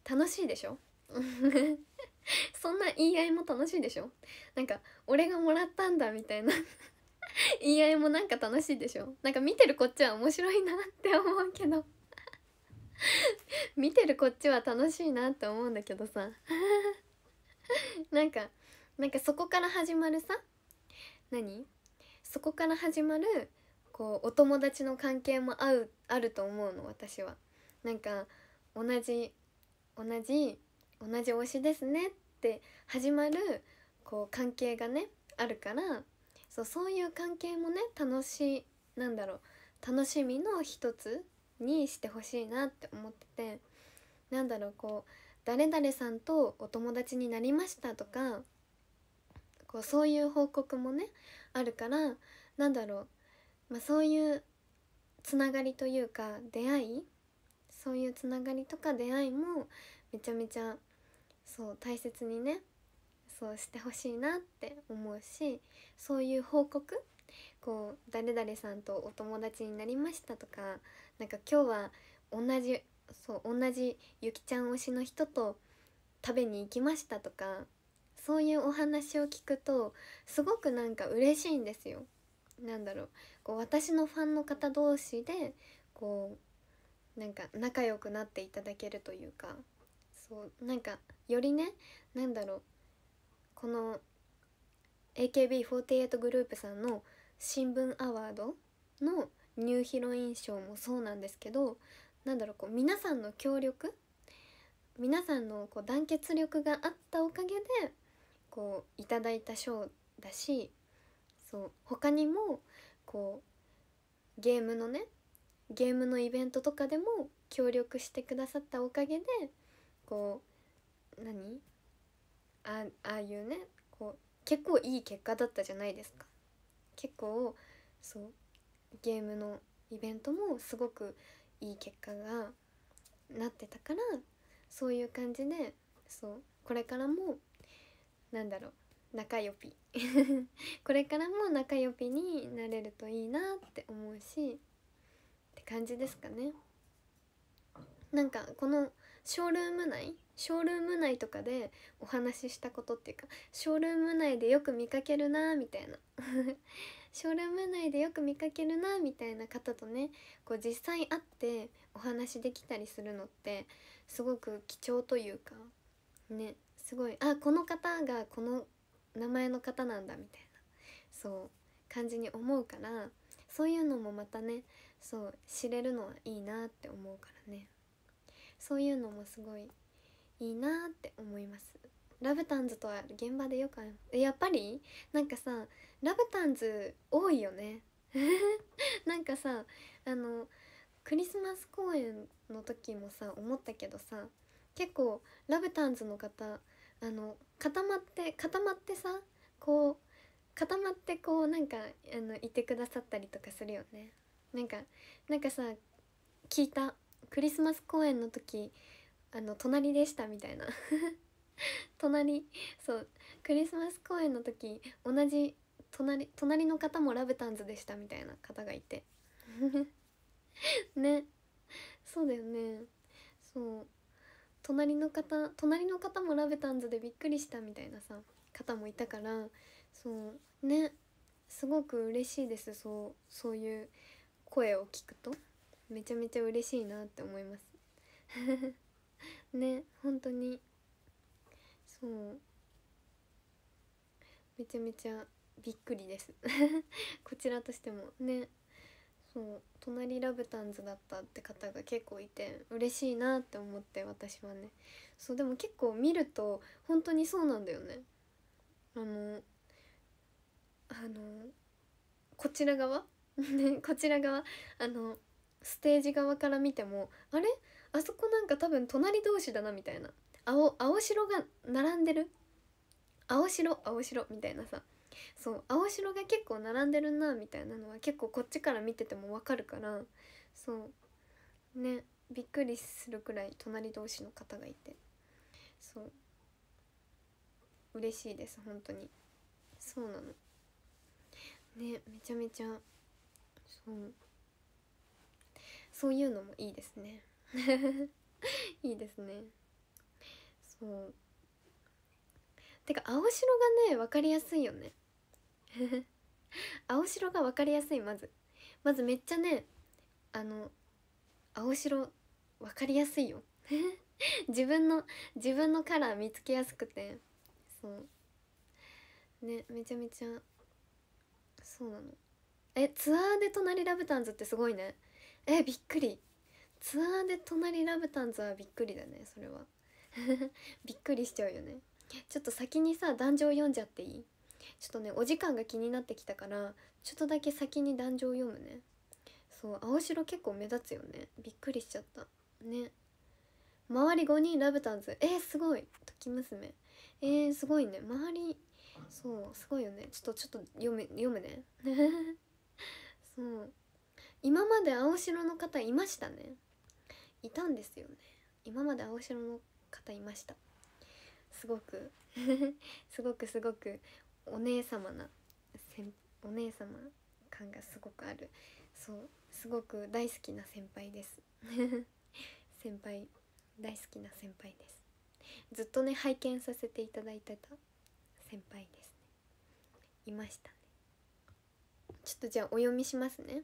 楽しいでしょ そんな言い合いも楽しいでしょなんか俺がもらったんだみたいな 言い合いもなんか楽しいでしょなんか見てるこっちは面白いなって思うけど 見てるこっちは楽しいなって思うんだけどさ なんかなんかそこから始まるさ何そこから始まるこうお友達の関係も合うあると思うの私は。なんか同じ同じ同じ推しですねって始まるこう関係がねあるからそうそういう関係もね楽しいなんだろう楽しみの一つにしてほしいなって思っててなんだろうこう誰々さんとお友達になりましたとかこうそういう報告もねあるからなんだろう、まあ、そういうつながりというか出会いそういうつながりとか出会いもめちゃめちゃそう大切にねそうしてほしいなって思うしそういう報告こう誰々さんとお友達になりましたとかなんか今日は同じそう同じゆきちゃん推しの人と食べに行きましたとかそういうお話を聞くとすごくなんか嬉しいんですよ。なんだろうこう私のファンの方同士でこうなんか仲良くなっていただけるというかそうなんかよりねなんだろうこの AKB48 グループさんの新聞アワードのニューヒロイン賞もそうなんですけどなんだろうこう皆さんの協力皆さんのこう団結力があったおかげでこういただいた賞だしそう他にもこうゲームのねゲームのイベントとかでも協力してくださったおかげでこう何ああいうねこう結構いい結果だったじゃないですか結構そうゲームのイベントもすごくいい結果がなってたからそういう感じでそうこれからもなんだろう仲良ぴ これからも仲良ぴになれるといいなって思うしって感じですかね。なんかこのショールーム内ショールーム内とかでお話ししたことっていうかショールーム内でよく見かけるなみたいなショールーム内でよく見かけるなみたいな方とねこう実際会ってお話できたりするのってすごく貴重というかねすごいあこの方がこの名前の方なんだみたいなそう感じに思うからそういうのもまたねそう知れるのはいいなって思うからねそういうのもすごいいいなって思いますラブタンズとは現場でよくやっぱりなんかさラブタンズ多いよね なんかさあのクリスマス公演の時もさ思ったけどさ結構ラブタンズの方あの固まって固まってさこう固まってこうなんかあのいてくださったりとかするよねなんかなんかさ聞いたクリスマス公演の時あの隣でしたみたいな 隣そうクリスマス公演の時同じ隣隣の方もラブタンズでしたみたいな方がいて ねそうだよねそう隣の方隣の方もラブタンズでびっくりしたみたいなさ方もいたからそうねすごく嬉しいですそうそういう声を聞くとめちゃめちゃ嬉しいなって思います ね本当にそうめちゃめちゃびっくりです こちらとしてもねそう隣ラブタンズだったって方が結構いて嬉しいなって思って私はねそうでも結構見ると本当にそうなんだよねあのあのこちら側 ねこちら側あのステージ側から見てもあれあそこなんか多分隣同士だなみたいな青青白が並んでる青白青白みたいなさそう青白が結構並んでるなみたいなのは結構こっちから見ててもわかるからそうねびっくりするくらい隣同士の方がいてそう嬉しいです本当にそうなのねめちゃめちゃそうそういうのもいいですね いいですねそうてか青白がね分かりやすいよね 青白が分かりやすいまずまずめっちゃねあの青白分かりやすいよ 自分の自分のカラー見つけやすくてそうねめちゃめちゃそうなのえツアーで「隣ラブタンズ」ってすごいねえびっくりツアーで「隣ラブタンズ」はびっくりだねそれは びっくりしちゃうよねちょっと先にさ壇上読んじゃっていいちょっとねお時間が気になってきたからちょっとだけ先に壇上を読むねそう青白結構目立つよねびっくりしちゃったね周り5人ラブタンズえー、すごいとき娘えー、すごいね周りそうすごいよねちょっとちょっと読む読むね そう今まで青白の方いましたねいたんですよね今まで青白の方いましたすごく すごくすごくお姉様な先お姉様感がすごくあるそうすごく大好きな先輩です 先輩大好きな先輩ですずっとね拝見させていただいてた先輩ですねいましたねちょっとじゃあお読みしますね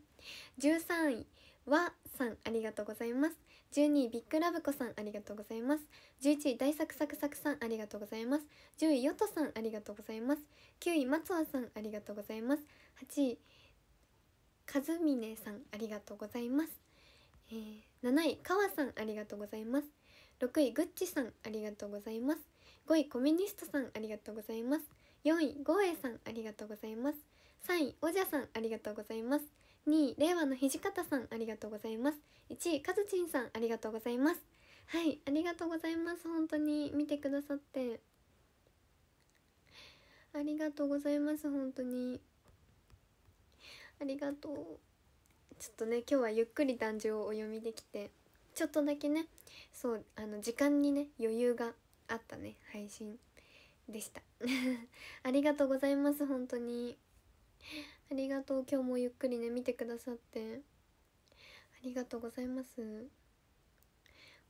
13位はさんありがとうございます12位ビッグラブ子さんありがとうございます11位大サクサクサクさんありがとうございます10位ヨトさんありがとうございます9位松尾さんありがとうございます8位和峰さんありがとうございます、えー、7位川さんありがとうございます6位グッチさんありがとうございます5位コミュニストさんありがとうございます4位ゴーエさんありがとうございます3位おじゃさんありがとうございます2位令和の土方さんありがとうございます1位かずちんさんありがとうございますはいありがとうございます本当に見てくださってありがとうございます本当にありがとうちょっとね今日はゆっくり壇上をお読みできてちょっとだけねそうあの時間にね余裕があったね配信でした ありがとうございます本当にありがとう今日もゆっくりね見てくださってありがとうございます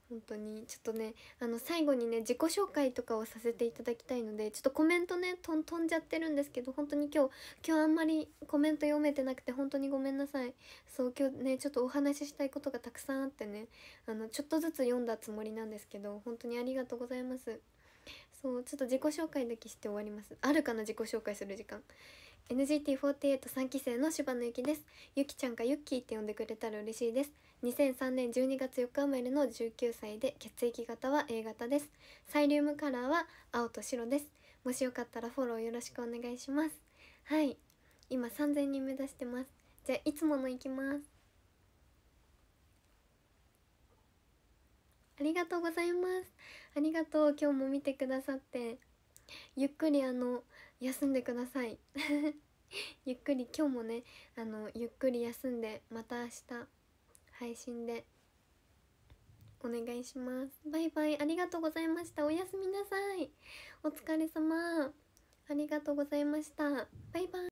本当にちょっとねあの最後にね自己紹介とかをさせていただきたいのでちょっとコメントねとん飛んじゃってるんですけど本当に今日今日あんまりコメント読めてなくて本当にごめんなさいそう今日ねちょっとお話ししたいことがたくさんあってねあのちょっとずつ読んだつもりなんですけど本当にありがとうございますそうちょっと自己紹介だけして終わりますあるかな自己紹介する時間 n g t 4 8三期生の柴野ゆきですゆきちゃんかゆっきーって呼んでくれたら嬉しいです2003年12月4日生まれの19歳で血液型は A 型ですサイリウムカラーは青と白ですもしよかったらフォローよろしくお願いしますはい今3000人目指してますじゃあいつものいきますありがとうございますありがとう今日も見てくださってゆっくりあの休んでください ゆっくり今日もねあのゆっくり休んでまた明日配信でお願いしますバイバイありがとうございましたおやすみなさいお疲れ様ありがとうございましたバイバイ